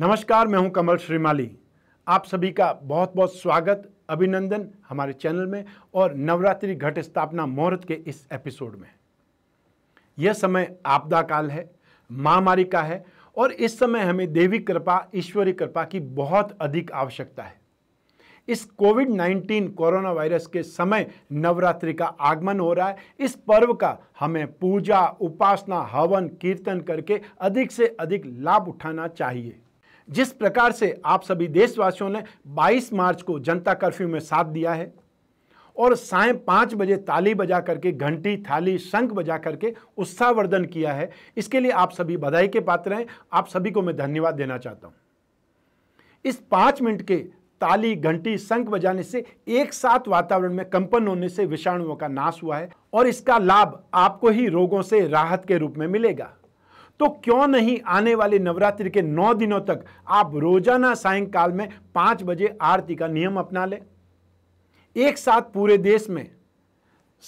नमस्कार मैं हूं कमल श्रीमाली आप सभी का बहुत बहुत स्वागत अभिनंदन हमारे चैनल में और नवरात्रि घट स्थापना मुहूर्त के इस एपिसोड में यह समय आपदा काल है महामारी का है और इस समय हमें देवी कृपा ईश्वरी कृपा की बहुत अधिक आवश्यकता है इस कोविड 19 कोरोना वायरस के समय नवरात्रि का आगमन हो रहा है इस पर्व का हमें पूजा उपासना हवन कीर्तन करके अधिक से अधिक लाभ उठाना चाहिए जिस प्रकार से आप सभी देशवासियों ने 22 मार्च को जनता कर्फ्यू में साथ दिया है और साय पाँच बजे ताली बजा करके घंटी थाली शंख बजा करके उत्साहवर्धन किया है इसके लिए आप सभी बधाई के पात्र हैं आप सभी को मैं धन्यवाद देना चाहता हूँ इस पाँच मिनट के ताली घंटी शंख बजाने से एक साथ वातावरण में कंपन होने से विषाणुओं का नाश हुआ है और इसका लाभ आपको ही रोगों से राहत के रूप में मिलेगा तो क्यों नहीं आने वाले नवरात्रि के नौ दिनों तक आप रोजाना सायंकाल में पांच बजे आरती का नियम अपना लें एक साथ पूरे देश में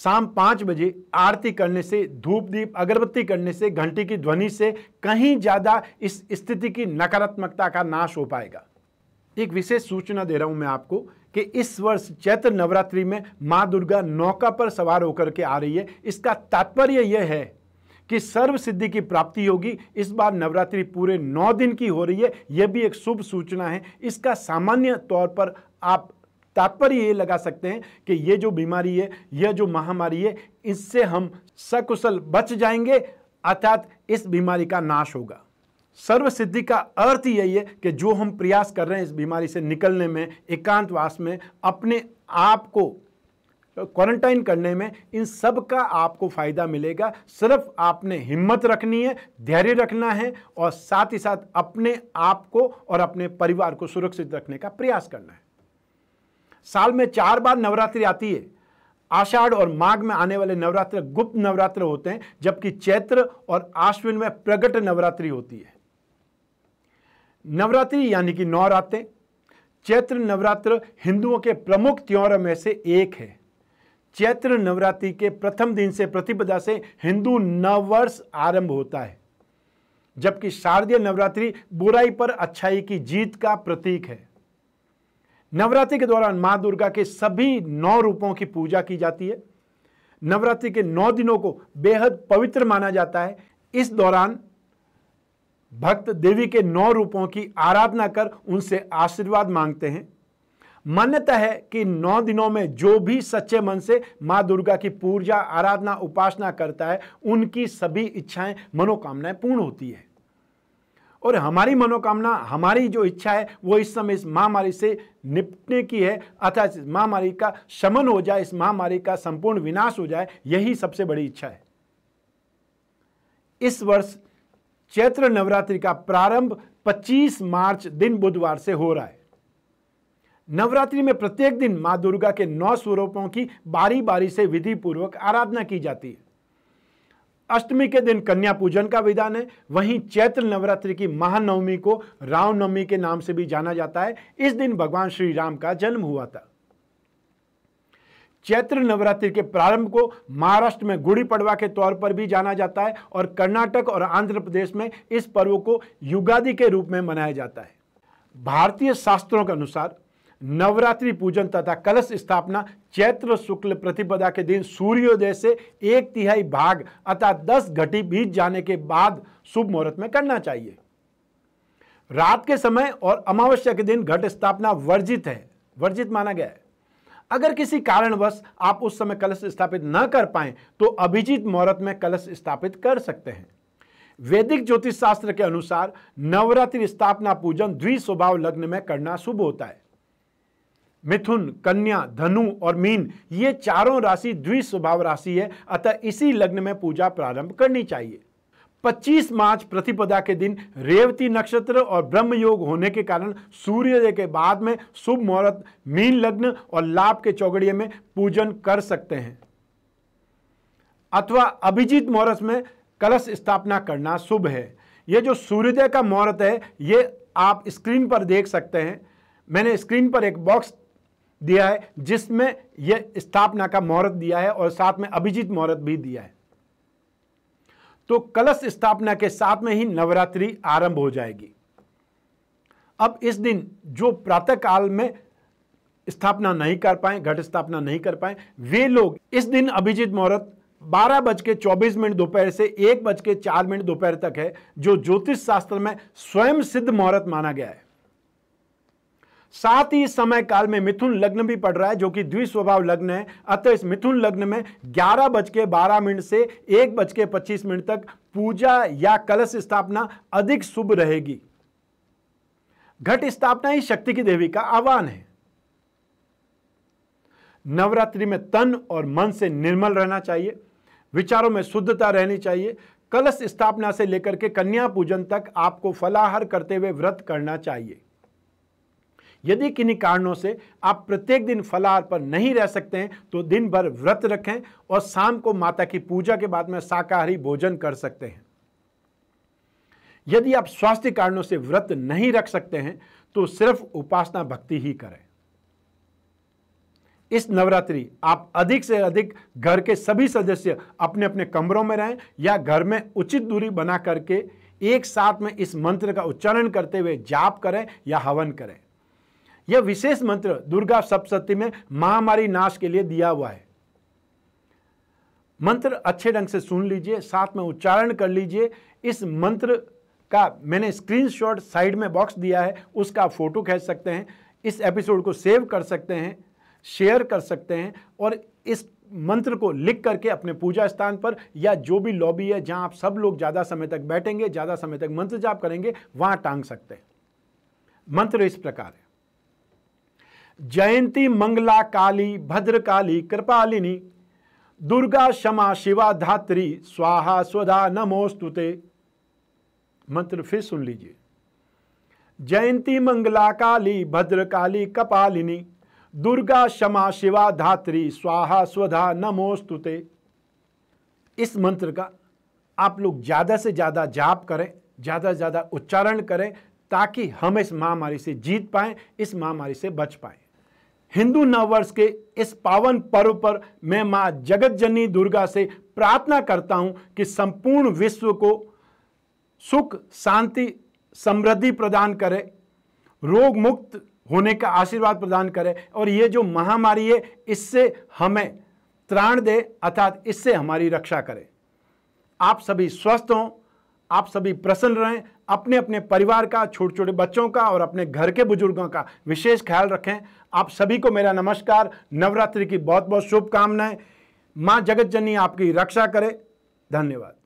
शाम पांच बजे आरती करने से धूप दीप अगरबत्ती करने से घंटी की ध्वनि से कहीं ज़्यादा इस स्थिति की नकारात्मकता का नाश हो पाएगा एक विशेष सूचना दे रहा हूं मैं आपको कि इस वर्ष चैत्र नवरात्रि में मां दुर्गा नौका पर सवार होकर के आ रही है इसका तात्पर्य यह है कि सर्व सिद्धि की प्राप्ति होगी इस बार नवरात्रि पूरे नौ दिन की हो रही है यह भी एक शुभ सूचना है इसका सामान्य तौर पर आप तात्पर्य ये लगा सकते हैं कि ये जो बीमारी है यह जो महामारी है इससे हम सकुशल बच जाएंगे अर्थात इस बीमारी का नाश होगा सर्व सिद्धि का अर्थ यही है कि जो हम प्रयास कर रहे हैं इस बीमारी से निकलने में एकांतवास में अपने आप को क्वारंटाइन करने में इन सब का आपको फ़ायदा मिलेगा सिर्फ आपने हिम्मत रखनी है धैर्य रखना है और साथ ही साथ अपने आप को और अपने परिवार को सुरक्षित रखने का प्रयास करना है साल में चार बार नवरात्रि आती है आषाढ़ और माघ में आने वाले नवरात्र गुप्त नवरात्र होते हैं जबकि चैत्र और आश्विन में प्रगट नवरात्रि होती है नवरात्रि यानी कि नौ रातें चैत्र नवरात्र हिंदुओं के प्रमुख त्योहारों में से एक है चैत्र नवरात्रि के प्रथम दिन से प्रतिपदा से हिंदू नववर्ष आरंभ होता है जबकि शारदीय नवरात्रि बुराई पर अच्छाई की जीत का प्रतीक है नवरात्रि के दौरान माँ दुर्गा के सभी नौ रूपों की पूजा की जाती है नवरात्रि के नौ दिनों को बेहद पवित्र माना जाता है इस दौरान भक्त देवी के नौ रूपों की आराधना कर उनसे आशीर्वाद मांगते हैं मान्यता है कि नौ दिनों में जो भी सच्चे मन से माँ दुर्गा की पूजा आराधना उपासना करता है उनकी सभी इच्छाएं मनोकामनाएं पूर्ण होती है और हमारी मनोकामना हमारी जो इच्छा है वो इस समय इस महामारी से निपटने की है अर्थात महामारी का शमन हो जाए इस महामारी का संपूर्ण विनाश हो जाए यही सबसे बड़ी इच्छा है इस वर्ष चैत्र नवरात्रि का प्रारंभ 25 मार्च दिन बुधवार से हो रहा है नवरात्रि में प्रत्येक दिन माँ दुर्गा के नौ स्वरूपों की बारी बारी से विधि पूर्वक आराधना की जाती है अष्टमी के दिन कन्या पूजन का विधान है वहीं चैत्र नवरात्रि की महानवमी को रामनवमी के नाम से भी जाना जाता है इस दिन भगवान श्री राम का जन्म हुआ था चैत्र नवरात्रि के प्रारंभ को महाराष्ट्र में गुड़ी पड़वा के तौर पर भी जाना जाता है और कर्नाटक और आंध्र प्रदेश में इस पर्व को युगादि के रूप में मनाया जाता है भारतीय शास्त्रों के अनुसार नवरात्रि पूजन तथा कलश स्थापना चैत्र शुक्ल प्रतिपदा के दिन सूर्योदय से एक तिहाई भाग अतः दस घटी बीत जाने के बाद शुभ मुहूर्त में करना चाहिए रात के समय और अमावस्या के दिन घट स्थापना वर्जित है वर्जित माना गया है अगर किसी कारणवश आप उस समय कलश स्थापित न कर पाए तो अभिजीत मुहूर्त में कलश स्थापित कर सकते हैं वैदिक ज्योतिष शास्त्र के अनुसार नवरात्रि स्थापना पूजन द्विस्वभाव लग्न में करना शुभ होता है मिथुन कन्या धनु और मीन ये चारों राशि द्विस्वभाव राशि है अतः इसी लग्न में पूजा प्रारंभ करनी चाहिए 25 मार्च प्रतिपदा के दिन रेवती नक्षत्र और ब्रह्म योग होने के कारण सूर्योदय के बाद में शुभ मुहूर्त मीन लग्न और लाभ के चौगड़िए में पूजन कर सकते हैं अथवा अभिजीत मुहूर्त में कलश स्थापना करना शुभ है यह जो सूर्योदय का मुहूर्त है ये आप स्क्रीन पर देख सकते हैं मैंने स्क्रीन पर एक बॉक्स दिया है जिसमें यह स्थापना का मुहूर्त दिया है और साथ में अभिजीत मुहूर्त भी दिया है तो कलश स्थापना के साथ में ही नवरात्रि आरंभ हो जाएगी अब इस दिन जो प्रातः काल में स्थापना नहीं कर पाए घट स्थापना नहीं कर पाए वे लोग इस दिन अभिजीत मुहूर्त बारह बज के चौबीस मिनट दोपहर से एक बज के चार मिनट दोपहर तक है जो ज्योतिष शास्त्र में स्वयं सिद्ध मुहूर्त माना गया है साथ ही समय काल में मिथुन लग्न भी पड़ रहा है जो कि द्विस्वभाव लग्न है अतः इस मिथुन लग्न में ग्यारह बज के बारह मिनट से एक बज के पच्चीस मिनट तक पूजा या कलश स्थापना अधिक शुभ रहेगी घट स्थापना ही शक्ति की देवी का आह्वान है नवरात्रि में तन और मन से निर्मल रहना चाहिए विचारों में शुद्धता रहनी चाहिए कलश स्थापना से लेकर के कन्या पूजन तक आपको फलाहार करते हुए व्रत करना चाहिए यदि किन्हीं कारणों से आप प्रत्येक दिन फलाहार पर नहीं रह सकते हैं तो दिन भर व्रत रखें और शाम को माता की पूजा के बाद में शाकाहारी भोजन कर सकते हैं यदि आप स्वास्थ्य कारणों से व्रत नहीं रख सकते हैं तो सिर्फ उपासना भक्ति ही करें इस नवरात्रि आप अधिक से अधिक घर के सभी सदस्य अपने अपने कमरों में रहें या घर में उचित दूरी बना करके एक साथ में इस मंत्र का उच्चारण करते हुए जाप करें या हवन करें यह विशेष मंत्र दुर्गा सप्तशती में महामारी नाश के लिए दिया हुआ है मंत्र अच्छे ढंग से सुन लीजिए साथ में उच्चारण कर लीजिए इस मंत्र का मैंने स्क्रीनशॉट साइड में बॉक्स दिया है उसका फोटो खींच सकते हैं इस एपिसोड को सेव कर सकते हैं शेयर कर सकते हैं और इस मंत्र को लिख करके अपने पूजा स्थान पर या जो भी लॉबी है जहां आप सब लोग ज़्यादा समय तक बैठेंगे ज़्यादा समय तक मंत्र जाप करेंगे वहां टांग सकते हैं मंत्र इस प्रकार है जयंती मंगला काली भद्रकाली कृपालिनी दुर्गा क्षमा शिवा धात्री स्वाहा स्वधा नमोस्तुते मंत्र फिर सुन लीजिए जयंती मंगला काली भद्रकाली कपालिनी दुर्गा क्षमा शिवा धात्री स्वाहा स्वधा नमोस्तुते इस मंत्र का आप लोग ज़्यादा से ज़्यादा जाप करें ज़्यादा से ज़्यादा उच्चारण करें ताकि हम इस महामारी से जीत पाएं इस महामारी से बच पाएं हिंदू नववर्ष के इस पावन पर्व पर मैं माँ जगत जननी दुर्गा से प्रार्थना करता हूँ कि संपूर्ण विश्व को सुख शांति समृद्धि प्रदान करे रोग मुक्त होने का आशीर्वाद प्रदान करे और ये जो महामारी है इससे हमें त्राण दे अर्थात इससे हमारी रक्षा करे आप सभी स्वस्थ हों आप सभी प्रसन्न रहें अपने अपने परिवार का छोटे छोटे बच्चों का और अपने घर के बुजुर्गों का विशेष ख्याल रखें आप सभी को मेरा नमस्कार नवरात्रि की बहुत बहुत शुभकामनाएं माँ जगत जननी आपकी रक्षा करे धन्यवाद